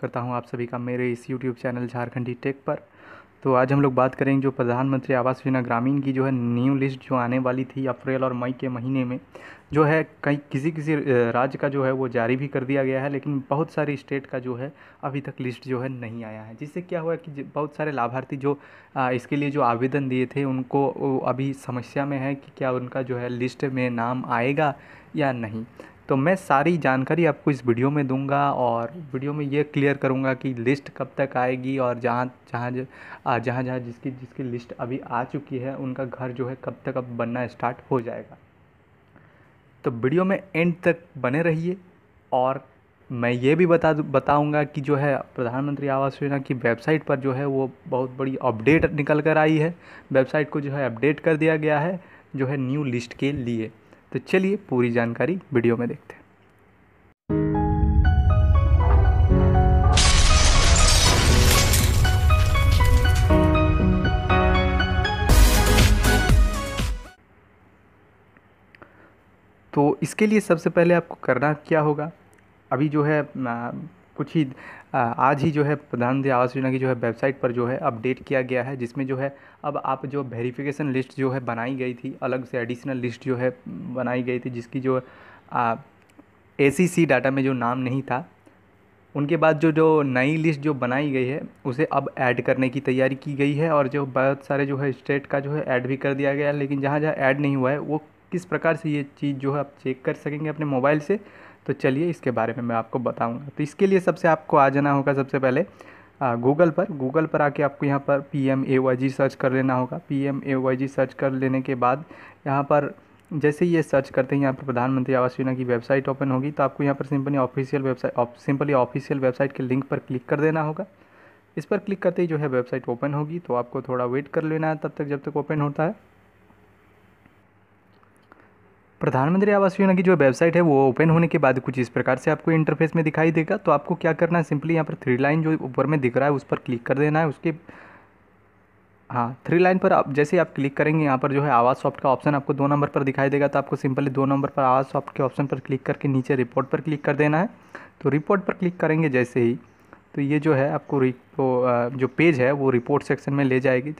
करता हूँ आप सभी का मेरे इस YouTube चैनल झारखंडी टेक पर तो आज हम लोग बात करेंगे जो प्रधानमंत्री आवास योजना ग्रामीण की जो है न्यू लिस्ट जो आने वाली थी अप्रैल और मई के महीने में जो है कई किसी किसी राज्य का जो है वो जारी भी कर दिया गया है लेकिन बहुत सारे स्टेट का जो है अभी तक लिस्ट जो है नहीं आया है जिससे क्या हुआ कि बहुत सारे लाभार्थी जो इसके लिए जो आवेदन दिए थे उनको अभी समस्या में है कि क्या उनका जो है लिस्ट में नाम आएगा या नहीं तो मैं सारी जानकारी आपको इस वीडियो में दूंगा और वीडियो में ये क्लियर करूंगा कि लिस्ट कब तक आएगी और जहाँ जहाँ जहाँ जहाँ जिसकी जिसकी लिस्ट अभी आ चुकी है उनका घर जो है कब तक अब बनना स्टार्ट हो जाएगा तो वीडियो में एंड तक बने रहिए और मैं ये भी बता बताऊंगा कि जो है प्रधानमंत्री आवास योजना की वेबसाइट पर जो है वो बहुत बड़ी अपडेट निकल कर आई है वेबसाइट को जो है अपडेट कर दिया गया है जो है न्यू लिस्ट के लिए तो चलिए पूरी जानकारी वीडियो में देखते हैं तो इसके लिए सबसे पहले आपको करना क्या होगा अभी जो है कुछ ही आज ही जो है प्रधानमंत्री आवास योजना की जो है वेबसाइट पर जो है अपडेट किया गया है जिसमें जो है अब आप जो वेरिफिकेशन लिस्ट जो है बनाई गई थी अलग से एडिशनल लिस्ट जो है बनाई गई थी जिसकी जो ए सी डाटा में जो नाम नहीं था उनके बाद जो जो नई लिस्ट जो बनाई गई है उसे अब ऐड करने की तैयारी की गई है और जो बहुत सारे जो है स्टेट का जो है ऐड भी कर दिया गया है लेकिन जहाँ जहाँ ऐड नहीं हुआ है वो किस प्रकार से ये चीज़ जो है आप चेक कर सकेंगे अपने मोबाइल से तो चलिए इसके बारे में मैं आपको बताऊँगा तो इसके लिए सबसे आपको आ जाना होगा सबसे पहले गूगल पर गूगल पर आके आपको यहाँ पर P M A Y G search कर लेना होगा P M A Y G search कर लेने के बाद यहाँ पर जैसे ही ये सर्च करते हैं यहाँ पर प्रधानमंत्री आवास योजना की वेबसाइट ओपन होगी तो आपको यहाँ पर simply official website simply official website के लिंक पर क्लिक कर देना होगा इस पर क्लिक करते ही जो है वेबसाइट ओपन होगी तो आपको थोड़ा वेट कर लेना है तब तक जब तक ओपन होता है प्रधानमंत्री आवास योजना की जो वेबसाइट है वो ओपन होने के बाद कुछ इस प्रकार से आपको इंटरफेस में दिखाई देगा तो आपको क्या करना है सिंपली यहाँ पर थ्री लाइन जो ऊपर में दिख रहा है उस पर क्लिक कर देना है उसके हाँ थ्री लाइन पर आप जैसे आप क्लिक करेंगे यहाँ पर जो है आवाज़ सॉफ्ट का ऑप्शन आपको दो नंबर पर दिखाई देगा तो आपको सिंपली दो नंबर पर आवाज़ सॉफ्ट के ऑप्शन पर क्लिक करके नीचे रिपोर्ट पर क्लिक कर देना है तो रिपोर्ट पर क्लिक करेंगे जैसे ही तो ये जो है आपको जो पेज है वो रिपोर्ट सेक्शन में ले जाएगी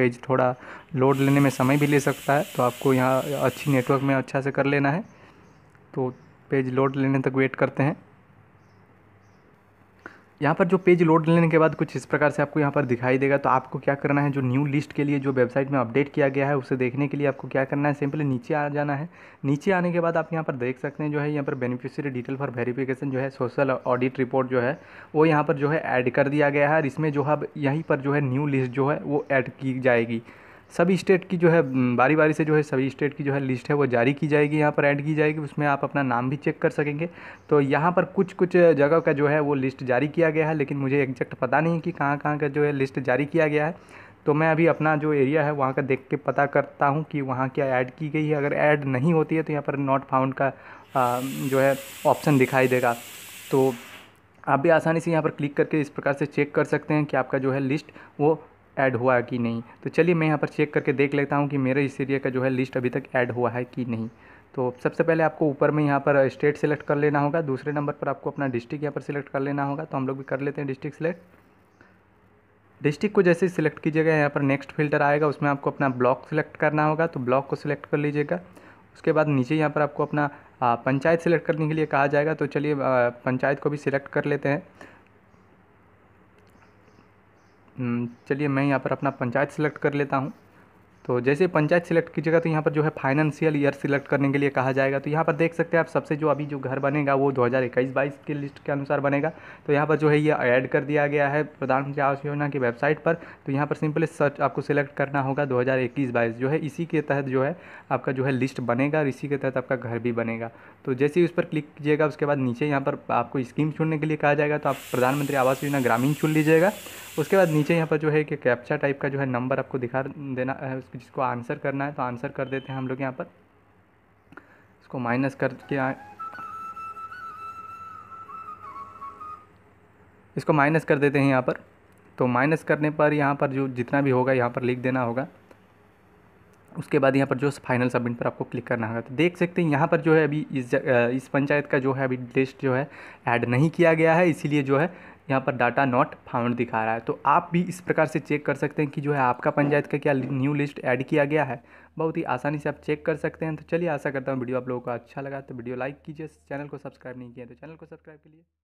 पेज थोड़ा लोड लेने में समय भी ले सकता है तो आपको यहाँ अच्छी नेटवर्क में अच्छा से कर लेना है तो पेज लोड लेने तक वेट करते हैं यहाँ पर जो पेज लोड लेने के बाद कुछ इस प्रकार से आपको यहाँ पर दिखाई देगा तो आपको क्या करना है जो न्यू लिस्ट के लिए जो वेबसाइट में अपडेट किया गया है उसे देखने के लिए आपको क्या करना है सिंपली नीचे आ जाना है नीचे आने के बाद आप यहाँ पर देख सकते हैं जो है यहाँ पर बेनिफिशियरी डिटेल फॉर वेरीफ़िकेशन जो है सोशल ऑडिट रिपोर्ट जो है वो यहाँ पर जो है ऐड कर दिया गया है और इसमें जो है यहीं पर जो है न्यू लिस्ट जो है वो ऐड की जाएगी सभी स्टेट की जो है बारी बारी से जो है सभी स्टेट की जो है लिस्ट है वो जारी की जाएगी यहाँ पर ऐड की जाएगी उसमें आप अपना नाम भी चेक कर सकेंगे तो यहाँ पर कुछ कुछ जगह का जो है वो लिस्ट जारी किया गया है लेकिन मुझे एग्जैक्ट पता नहीं कि कहाँ कहाँ का जो है लिस्ट जारी किया गया है तो मैं अभी अपना जो एरिया है वहाँ का देख के पता करता हूँ कि वहाँ क्या ऐड की गई है अगर ऐड नहीं होती है तो यहाँ पर नॉट फाउंड का जो है ऑप्शन दिखाई देगा तो आप भी आसानी से यहाँ पर क्लिक करके इस प्रकार से चेक कर सकते हैं कि आपका जो है लिस्ट वो ऐड हुआ है कि नहीं तो चलिए मैं यहाँ पर चेक करके देख लेता हूँ कि मेरे इस एरिया का जो है लिस्ट अभी तक ऐड हुआ है कि नहीं तो सबसे पहले आपको ऊपर में यहाँ पर स्टेट सेलेक्ट कर लेना होगा दूसरे नंबर पर आपको अपना डिस्ट्रिक्ट यहाँ पर सिलेक्ट कर लेना होगा तो हम लोग भी कर लेते हैं डिस्ट्रिक्ट सेलेक्ट डिस्ट्रिक्ट को जैसे सिलेक्ट कीजिएगा यहाँ पर नेक्स्ट फिल्टर आएगा उसमें आपको अपना ब्लॉक सिलेक्ट करना होगा तो ब्लॉक को सिलेक्ट कर लीजिएगा उसके बाद नीचे यहाँ पर आपको अपना पंचायत सिलेक्ट करने के लिए कहा जाएगा तो चलिए पंचायत को भी सिलेक्ट कर लेते हैं चलिए मैं यहाँ पर अपना पंचायत सेलेक्ट कर लेता हूँ तो जैसे पंचायत सिलेक्ट कीजिएगा तो यहाँ पर जो है फाइनेंशियल ईयर सिलेक्ट करने के लिए कहा जाएगा तो यहाँ पर देख सकते हैं आप सबसे जो अभी जो घर बनेगा वो दो हज़ार इक्कीस बाईस लिस्ट के अनुसार बनेगा तो यहाँ पर जो है ये ऐड कर दिया गया है प्रधानमंत्री आवास योजना की वेबसाइट पर तो यहाँ पर सिंपल सर्च आपको सिलेक्ट करना होगा दो हज़ार इक्कीस बाईस जो है इसी के तहत जो है आपका जो है लिस्ट बनेगा और इसी के तहत आपका घर भी बनेगा तो जैसे ही उस पर क्लिक कीजिएगा उसके बाद नीचे यहाँ पर आपको स्कीम चुनने के लिए कहा जाएगा तो आप प्रधानमंत्री आवास योजना ग्रामीण चुन लीजिएगा उसके बाद नीचे यहाँ पर जो है कि कैप्चा टाइप का जो है नंबर आपको दिखा देना है इसको आंसर करना है तो आंसर कर देते हैं हम लोग यहाँ पर इसको माइनस करके इसको माइनस कर देते हैं यहाँ पर तो माइनस करने पर यहाँ पर जो जितना भी होगा यहाँ पर लिख देना होगा उसके बाद यहाँ पर जो फाइनल सबमिट पर आपको क्लिक करना होगा तो देख सकते हैं यहाँ पर जो है अभी इस इस पंचायत का जो है अभी लिस्ट जो है ऐड नहीं किया गया है इसीलिए जो है यहाँ पर डाटा नॉट फाउंड दिखा रहा है तो आप भी इस प्रकार से चेक कर सकते हैं कि जो है आपका पंचायत का क्या न्यू लिस्ट ऐड किया गया है बहुत ही आसानी से आप चेक कर सकते हैं तो चलिए आशा करता हूँ वीडियो आप लोगों को अच्छा लगा तो वीडियो लाइक कीजिए चैनल को सब्सक्राइब नहीं किया तो चैनल को सब्सक्राइब कीजिए